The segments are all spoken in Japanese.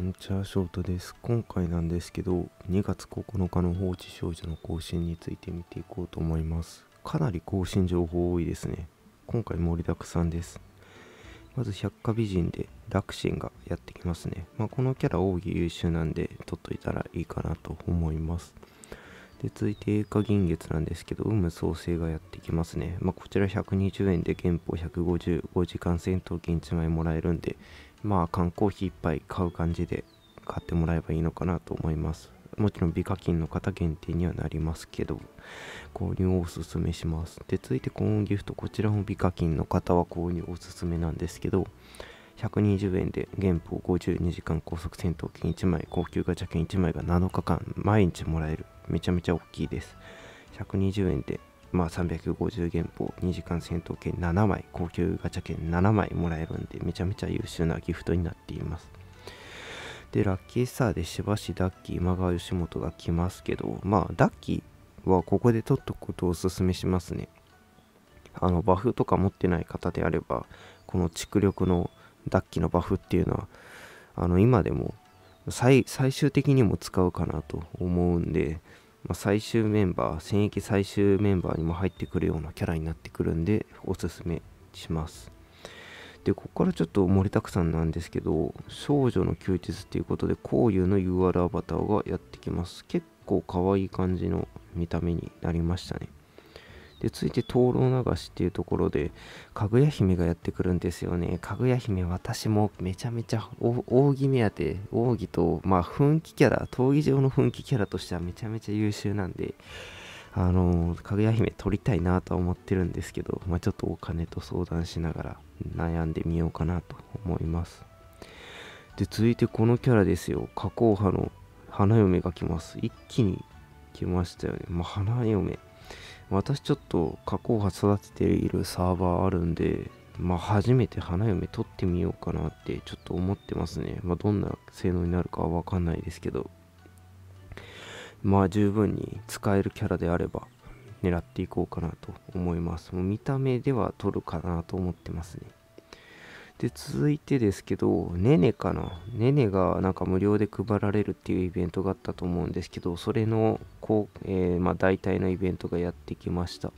ンチャーショートです。今回なんですけど、2月9日の放置少女の更新について見ていこうと思います。かなり更新情報多いですね。今回盛りだくさんです。まず百科美人でクシンがやってきますね。まあ、このキャラ奥義優秀なんで、取っといたらいいかなと思います。で続いて映画銀月なんですけど、運無創生がやってきますね。まあ、こちら120円で原本155時間戦闘機1枚もらえるんで、まあ缶コーヒー1杯買う感じで買ってもらえばいいのかなと思いますもちろん美課金の方限定にはなりますけど購入をおすすめしますで続いてコーンギフトこちらも美課金の方は購入おすすめなんですけど120円で原本52時間高速戦闘機1枚高級ガチャ券1枚が7日間毎日もらえるめちゃめちゃ大きいです120円でまあ、350元宝2時間戦闘券7枚高級ガチャ券7枚もらえるんでめちゃめちゃ優秀なギフトになっていますでラッキースターでしばしダッキー今川義元が来ますけどまあダッキーはここで取っとくことをおすすめしますねあのバフとか持ってない方であればこの蓄力のダッキーのバフっていうのはあの今でも最最終的にも使うかなと思うんでま最終メンバー戦役最終メンバーにも入ってくるようなキャラになってくるんでおすすめしますでここからちょっと盛りだくさんなんですけど少女の休日っていうことでこういうの UR アバターがやってきます結構可愛い感じの見た目になりましたねで、ついて灯籠流しっていうところで、かぐや姫がやってくるんですよね。かぐや姫、私もめちゃめちゃ扇目当て、扇と、まあ、雰囲気キャラ、闘技場の雰囲気キャラとしてはめちゃめちゃ優秀なんで、あのー、かぐや姫撮りたいなとは思ってるんですけど、まあ、ちょっとお金と相談しながら悩んでみようかなと思います。で、続いてこのキャラですよ。加工派の花嫁が来ます。一気に来ましたよね。まあ、花嫁。私ちょっと加工波育てているサーバーあるんで、まあ初めて花嫁撮ってみようかなってちょっと思ってますね。まあどんな性能になるかはわかんないですけど、まあ十分に使えるキャラであれば狙っていこうかなと思います。もう見た目では取るかなと思ってますね。で、続いてですけど、ネネかな。ネネがなんか無料で配られるっていうイベントがあったと思うんですけど、それのこう、えー、まあ、大体のイベントがやってきました。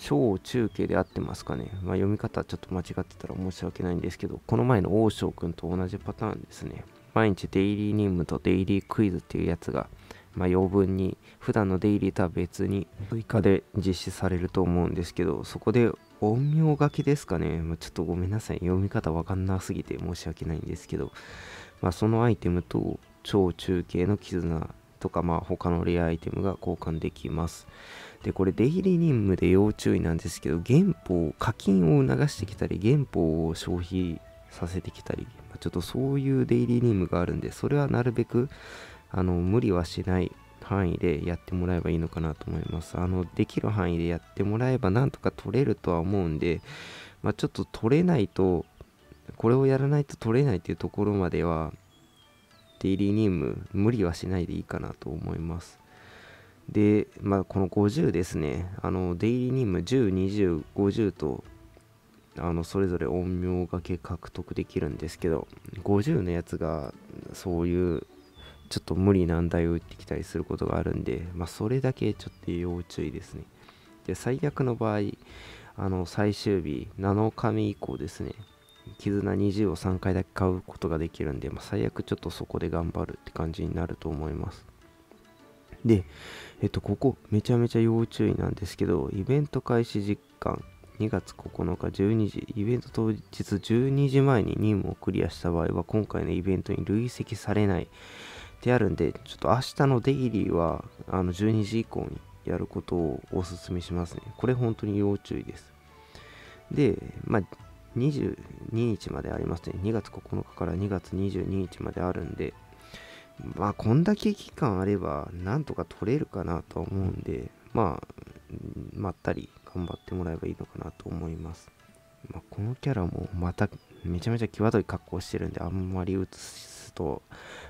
超中継で合ってますかね。まあ、読み方ちょっと間違ってたら申し訳ないんですけど、この前の王将くんと同じパターンですね。毎日デイリー任務とデイリークイズっていうやつが、まあ、余分に普段の出入りとは別に追加で実施されると思うんですけどそこで陰陽書きですかね、まあ、ちょっとごめんなさい読み方わかんなすぎて申し訳ないんですけど、まあ、そのアイテムと超中継の絆とか、まあ、他のレアアイテムが交換できます。で、これ、出入り任務で要注意なんですけど、原本、課金を促してきたり、原本を消費させてきたり、ちょっとそういう出入り任務があるんで、それはなるべくあの無理はしない範囲でやってもらえばいいのかなと思います。あのできる範囲でやってもらえばなんとか取れるとは思うんで、まあ、ちょっと取れないとこれをやらないと取れないっていうところまではデイリー任務無理はしないでいいかなと思います。で、まあ、この50ですね、あのデイリー任務10、20、50とあのそれぞれ音名がけ獲得できるんですけど50のやつがそういうちょっと無理難題を打ってきたりすることがあるんで、まあ、それだけちょっと要注意ですね。で、最悪の場合、あの、最終日、7日目以降ですね、絆20を3回だけ買うことができるんで、まあ、最悪ちょっとそこで頑張るって感じになると思います。で、えっと、ここ、めちゃめちゃ要注意なんですけど、イベント開始実感、2月9日12時、イベント当日12時前に任務をクリアした場合は、今回のイベントに累積されないてあるんで、ちょっと明日のデイリーは、あの、12時以降にやることをお勧めしますね。これ本当に要注意です。で、まあ、22日までありますね。2月9日から2月22日まであるんで、まあ、こんだけ期間あれば、なんとか取れるかなとは思うんで、まあ、まったり頑張ってもらえばいいのかなと思います。まあ、このキャラもまためちゃめちゃ際どい格好してるんで、あんまり映すと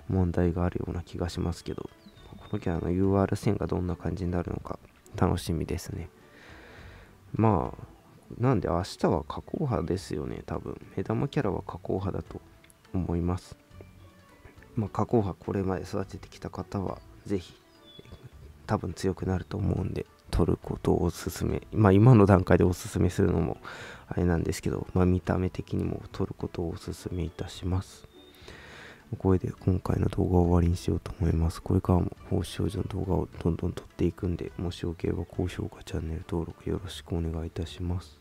問題があるような気がしますけど、このキャラの UR 線がどんな感じになるのか楽しみですね。まあ、なんで明日は加工派ですよね、多分。目玉キャラは加工派だと思います。まあ、加工派これまで育ててきた方は、ぜひ、多分強くなると思うんで、取ることをおすすめ。まあ、今の段階でおすすめするのもあれなんですけど、まあ、見た目的にも取ることをおすすめいたします。これで今回の動画を終わりにしようと思います。これからも放射症状の動画をどんどん撮っていくんで、もしよければ高評価チャンネル登録よろしくお願いいたします。